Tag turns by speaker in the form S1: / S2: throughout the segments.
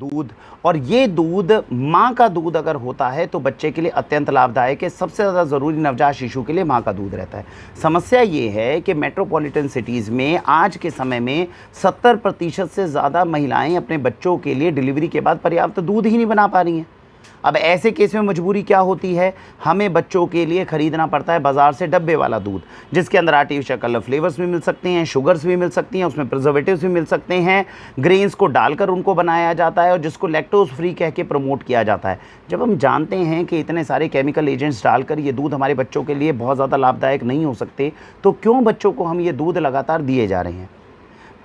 S1: दूध और ये दूध माँ का दूध अगर होता है तो बच्चे के लिए अत्यंत लाभदायक है सबसे ज़्यादा ज़रूरी नवजात शिशु के लिए माँ का दूध रहता है समस्या ये है कि मेट्रोपॉलिटन सिटीज़ में आज के समय में 70 प्रतिशत से ज़्यादा महिलाएं अपने बच्चों के लिए डिलीवरी के बाद पर्याप्त दूध ही नहीं बना पा रही हैं अब ऐसे केस में मजबूरी क्या होती है हमें बच्चों के लिए ख़रीदना पड़ता है बाज़ार से डब्बे वाला दूध जिसके अंदर आर्टिफिशियल कलर फ्लेवर्स भी मिल सकते हैं शुगर्स भी मिल सकती हैं उसमें प्रिजर्वेटिव भी मिल सकते हैं ग्रेन्स को डालकर उनको बनाया जाता है और जिसको लैक्टोज फ्री कह के प्रमोट किया जाता है जब हम जानते हैं कि इतने सारे केमिकल एजेंट्स डालकर ये दूध हमारे बच्चों के लिए बहुत ज़्यादा लाभदायक नहीं हो सकते तो क्यों बच्चों को हम ये दूध लगातार दिए जा रहे हैं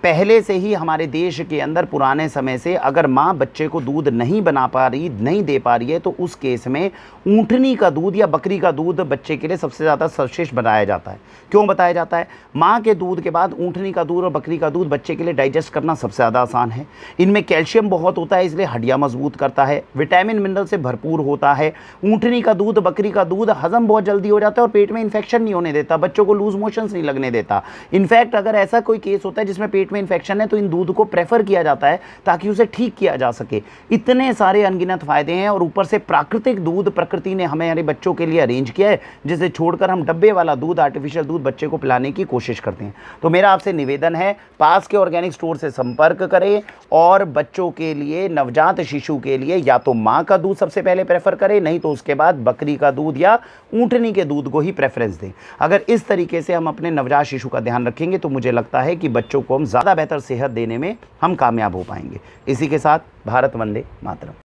S1: पहले से ही हमारे देश के अंदर पुराने समय से अगर माँ बच्चे को दूध नहीं बना पा रही नहीं दे पा रही है तो उस केस में ऊँटनी का दूध या बकरी का दूध बच्चे के लिए सबसे ज़्यादा सर्वश्रेष्ठ बनाया जाता है क्यों बताया जाता है माँ के दूध के बाद ऊँटनी का दूध और बकरी का दूध बच्चे के लिए डाइजेस्ट करना सबसे ज़्यादा आसान है इनमें कैल्शियम बहुत होता है इसलिए हड्डियाँ मजबूत करता है विटामिन मिनरल से भरपूर होता है ऊँटनी का दूध बकरी का दूध हजम बहुत जल्दी हो जाता है और पेट में इन्फेक्शन नहीं होने देता बच्चों को लूज मोशन नहीं लगने देता इनफैक्ट अगर ऐसा कोई केस होता है जिसमें पेट पेट में इन्फेक्शन है तो इन दूध को प्रेफर किया जाता है ताकि उसे ठीक किया जा सके इतने सारे अनगिनत फ़ायदे हैं और ऊपर से प्राकृतिक दूध प्रकृति ने हमें हमारे बच्चों के लिए अरेंज किया है जिसे छोड़कर हम डब्बे वाला दूध आर्टिफिशियल दूध बच्चे को पिलाने की कोशिश करते हैं तो मेरा आपसे निवेदन है पास के ऑर्गेनिक स्टोर से संपर्क करें और बच्चों के लिए नवजात शिशु के लिए या तो माँ का दूध सबसे पहले प्रेफर करें नहीं तो उसके बाद बकरी का दूध या ऊँटनी के दूध को ही प्रेफरेंस दें अगर इस तरीके से हम अपने नवजात शिशु का ध्यान रखेंगे तो मुझे लगता है कि बच्चों को हम ज़्यादा बेहतर सेहत देने में हम कामयाब हो पाएंगे इसी के साथ भारत वंदे मातरम